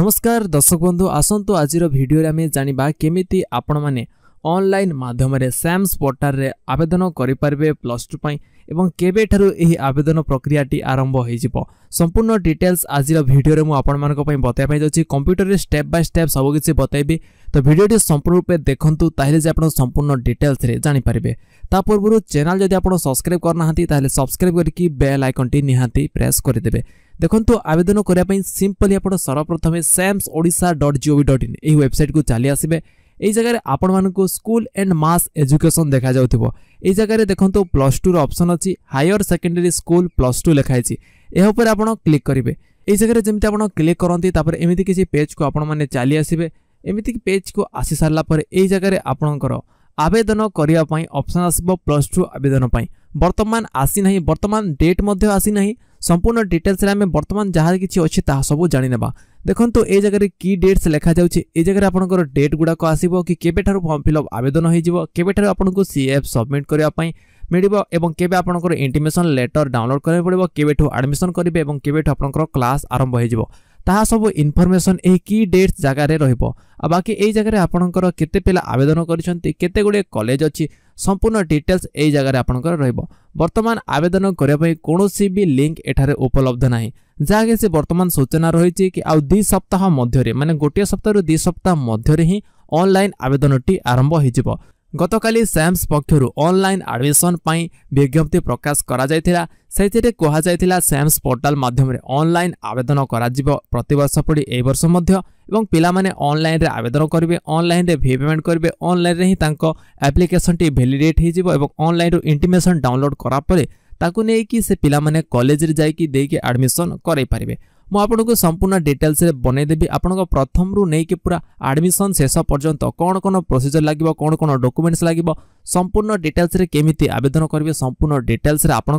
ନମସ୍କାର ଦର୍ଶକ ବନ୍ଧୁ ଆସନ୍ତୁ ଆଜିର ଭିଡ଼ିଓରେ ଆମେ ଜାଣିବା କେମିତି ଆପଣମାନେ ଅନଲାଇନ୍ ମାଧ୍ୟମରେ ସ୍ୟାମ୍ସ ପୋର୍ଟାଲରେ ଆବେଦନ କରିପାରିବେ ପ୍ଲସ୍ ଟୁ ପାଇଁ ଏବଂ କେବେଠାରୁ ଏହି ଆବେଦନ ପ୍ରକ୍ରିୟାଟି ଆରମ୍ଭ ହୋଇଯିବ ସମ୍ପୂର୍ଣ୍ଣ ଡିଟେଲ୍ସ ଆଜିର ଭିଡ଼ିଓରେ ମୁଁ ଆପଣମାନଙ୍କ ପାଇଁ ବତାଇବା ପାଇଁ ଯାଉଛି କମ୍ପ୍ୟୁଟରରେ ଷ୍ଟେପ୍ ବାଇ ଷ୍ଟେପ୍ ସବୁକିଛି ବତାଇବି ତ ଭିଡ଼ିଓଟି ସମ୍ପୂର୍ଣ୍ଣ ରୂପେ ଦେଖନ୍ତୁ ତାହେଲେ ଯେ ଆପଣ ସମ୍ପୂର୍ଣ୍ଣ ଡିଟେଲ୍ସରେ ଜାଣିପାରିବେ ତା ପୂର୍ବରୁ ଚ୍ୟାନେଲ୍ ଯଦି ଆପଣ ସବସ୍କ୍ରାଇବ୍ କରିନାହାନ୍ତି ତାହେଲେ ସବସ୍କ୍ରାଇବ୍ କରିକି ବେଲ୍ ଆଇକନ୍ଟି ନିହାତି ପ୍ରେସ୍ କରିଦେବେ ଦେଖନ୍ତୁ ଆବେଦନ କରିବା ପାଇଁ ସିମ୍ପଲି ଆପଣ ସର୍ବପ୍ରଥମେ SAMS Odisha dot gov dot in ଏହି ୱେବସାଇଟ୍କୁ ଚାଲି ଆସିବେ এই জায়গায় ଆପଣମାନଙ୍କୁ ସ୍କୁଲ ଆଣ୍ଡ ମାସ୍ ଏଜୁକେସନ୍ ଦେଖାଯାଉଥିବ এই জায়গায় দেখন্তু প্লস টুর অপসন অছি higher secondary school plus two লেখাইছি ଏହା ଉପରେ ଆପଣ କ୍ଲିକ୍ କରିବେ এই জায়গায় যেମିତି ଆପଣ କ୍ଲିକ୍ କରନ୍ତି ତାପରେ ଏମିତି କିଛି ପେଜ୍କୁ ଆପଣମାନେ ଚାଲି ଆସିବେ ଏମିତିକି ପେଜ୍କୁ ଆସିସାରିଲା ପରେ ଏଇ ଜାଗାରେ ଆପଣଙ୍କର ଆବେଦନ କରିବା ପାଇଁ ଅପସନ୍ ଆସିବ ପ୍ଲସ୍ ଟୁ ଆବେଦନ ପାଇଁ বর্তমান আসিনা বর্তমান ডেট মধ্যে আসিনা সম্পূর্ণ ডিটেলসরে আমি বর্তমান যাহা কিছু অছি তাহা সবু জাণিনেবা দেখন্তু এই জায়গায় কি ডেটস লেখা যাচ্ছে এই জায়গায় আপনার ডেট গুড়াক আসব কি কেবেঠার ফর্ম ফিল আপ আবেদন হয়ে যাব কেবেঠার আপনার সিএফ সবমিট করা মিলব এবং কেবে আপনার ইন্টিমেসন লেটর ডাউনলোড করা পড়ব কেবেঠু আডমিশন করবে এবং কেবেঠু আপনার ক্লাস আরম্ভ হয়ে যাব ତାହା ସବୁ ଇନଫର୍ମେସନ୍ ଏହି କି ଡେଟ୍ସ ଜାଗାରେ ରହିବ ଆଉ ବାକି ଏଇ ଜାଗାରେ ଆପଣଙ୍କର କେତେ ପିଲା ଆବେଦନ କରିଛନ୍ତି କେତେ ଗୁଡ଼ିଏ କଲେଜ ଅଛି ସମ୍ପୂର୍ଣ୍ଣ ଡିଟେଲ୍ସ ଏଇ ଜାଗାରେ ଆପଣଙ୍କର ରହିବ ବର୍ତ୍ତମାନ ଆବେଦନ କରିବା ପାଇଁ କୌଣସି ବି ଲିଙ୍କ ଏଠାରେ ଉପଲବ୍ଧ ନାହିଁ ଯାହାକି ସେ ବର୍ତ୍ତମାନ ସୂଚନା ରହିଛି କି ଆଉ ଦୁଇ ସପ୍ତାହ ମଧ୍ୟରେ ମାନେ ଗୋଟିଏ ସପ୍ତାହରୁ ଦୁଇ ସପ୍ତାହ ମଧ୍ୟରେ ହିଁ ଅନଲାଇନ୍ ଆବେଦନଟି ଆରମ୍ଭ ହୋଇଯିବ ଗତକାଲି ସ୍ୟାମ୍ସ ପକ୍ଷରୁ ଅନ୍ଲାଇନ୍ ଆଡ଼ମିସନ୍ ପାଇଁ ବିଜ୍ଞପ୍ତି ପ୍ରକାଶ କରାଯାଇଥିଲା ସେଥିରେ କୁହାଯାଇଥିଲା ସ୍ୟାମ୍ସ ପୋର୍ଟାଲ୍ ମାଧ୍ୟମରେ ଅନ୍ଲାଇନ୍ ଆବେଦନ କରାଯିବ ପ୍ରତିବର୍ଷ ପଡ଼ି ଏହି ବର୍ଷ ମଧ୍ୟ ଏବଂ ପିଲାମାନେ ଅନ୍ଲାଇନ୍ରେ ଆବେଦନ କରିବେ ଅନ୍ଲାଇନ୍ରେ ଭି ପେମେଣ୍ଟ କରିବେ ଅନ୍ଲାଇନ୍ରେ ହିଁ ତାଙ୍କ ଆପ୍ଲିକେସନ୍ଟି ଭ୍ୟାଲିଡେଟ୍ ହେଇଯିବ ଏବଂ ଅନ୍ଲାଇନ୍ରୁ ଇଣ୍ଟିମେସନ୍ ଡାଉନଲୋଡ଼୍ କଲା ପରେ ତାକୁ ନେଇକି ସେ ପିଲାମାନେ କଲେଜରେ ଯାଇକି ଦେଇକି ଆଡ଼ମିସନ୍ କରାଇପାରିବେ ମୁଁ ଆପଣଙ୍କୁ ସମ୍ପୂର୍ଣ୍ଣ ଡିଟେଲ୍ସରେ ବନେଇଦେବି ଆପଣଙ୍କ ପ୍ରଥମରୁ ନେଇକି ପୁରା ଆଡ଼ମିସନ୍ ଶେଷ ପର୍ଯ୍ୟନ୍ତ କ'ଣ କ'ଣ ପ୍ରୋସିଜର ଲାଗିବ କ'ଣ କ'ଣ ଡକୁମେଣ୍ଟସ୍ ଲାଗିବ সম্পূর্ণ ডিটেলসরে কেমিতি আবেদন করবে সম্পূর্ণ ডিটেলসরে আপনার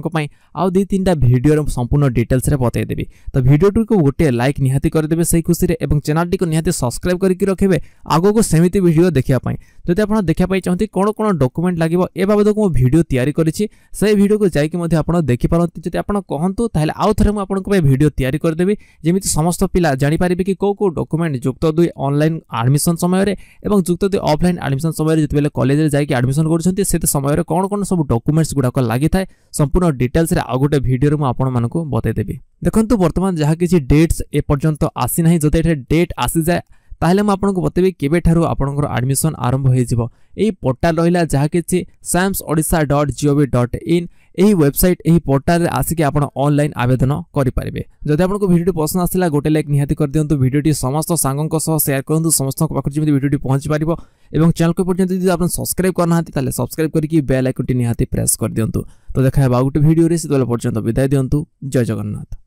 আউ দুই তিনটা ভিডিওর সম্পূর্ণ ডিটেলসরে বতাইদেবি তো ভিডিওটিকে গোটিয়ে লাইক নিহতি করেদেবে সেই খুশিরে এবং চ্যানেলটিকে নিহতি সবসক্রাইব করি রাখবে আগুক সেমিতি ভিডিও দেখা যদি আপনার দেখা চাহিদা কোণ কোণ ডকুমেন্ট লাগবে এ বাবদক মু ভিডিও তৈরি করেছি সেই ভিডিওকে যাই আপনার দেখিপার যদি আপনার কহতু তাহলে আউ থে আপনার ভিডিও তৈরি করেদেবি যেমি সমস্ত পিলা জাঁপারে কি কেউ কেউ ডকুমেন্ট যুক্ত দুই অনলাইন আডমিশন সময়ের এবং যুক্ত দুই অফলাইন আডমিশন সময়ের যেতবে কলেজে যাই আডমিশন କରୁଛନ୍ତି ସେତେ ସମୟରେ କ'ଣ କ'ଣ ସବୁ ଡକୁମେଣ୍ଟସ୍ ଗୁଡ଼ାକ ଲାଗିଥାଏ ସମ୍ପୂର୍ଣ୍ଣ ଡିଟେଲ୍ସରେ ଆଉ ଗୋଟେ ଭିଡ଼ିଓରେ ମୁଁ ଆପଣମାନଙ୍କୁ ବତାଇଦେବି ଦେଖନ୍ତୁ ବର୍ତ୍ତମାନ ଯାହା କିଛି ଡେଟ୍ସ ଏପର୍ଯ୍ୟନ୍ତ ଆସିନାହିଁ ଯଦି ଏଠାରେ ଡେଟ୍ ଆସିଯାଏ ତାହେଲେ ମୁଁ ଆପଣଙ୍କୁ ବତେଇବି କେବେଠାରୁ ଆପଣଙ୍କର ଆଡ଼ମିସନ୍ ଆରମ୍ଭ ହୋଇଯିବ ଏହି ପୋର୍ଟାଲ୍ ରହିଲା ଯାହା କିଛି SAMS Odisha dot gov dot in ଏହି ୱେବସାଇଟ୍ ଏହି ପୋର୍ଟାଲରେ ଆସିକି ଆପଣ ଅନଲାଇନ୍ ଆବେଦନ କରିପାରିବେ ଯଦି ଆପଣଙ୍କୁ ଭିଡ଼ିଓଟି ପସନ୍ଦ ଆସିଲା ଗୋଟେ ଲାଇକ୍ ନିହାତି କରିଦିଅନ୍ତୁ ଭିଡ଼ିଓଟି ସମସ୍ତ ସାଙ୍ଗଙ୍କ ସହ ସେୟାର କରନ୍ତୁ ସମସ୍ତଙ୍କ ପାଖରେ ଯେମିତି ଭିଡ଼ିଓଟି ପହଞ୍ଚିପାରିବ ଏବଂ ଚ୍ୟାନେଲକୁ ପର୍ଯ୍ୟନ୍ତ ଯଦି ଆପଣ ସବସ୍କ୍ରାଇବ କରିନାହାନ୍ତି ତାହେଲେ ସବସ୍କ୍ରାଇବ କରିକି ବେଲ୍ ଆଇକନ୍ଟି ନିହାତି ପ୍ରେସ୍ କରିଦିଅନ୍ତୁ ତ ଦେଖା ହେବ ଆଉ ଗୋଟେ ଭିଡ଼ିଓରେ ସେତେବେଳେ ପର୍ଯ୍ୟନ୍ତ ବିଦାୟ ଦିଅନ୍ତୁ ଜୟ ଜଗନ୍ନାଥ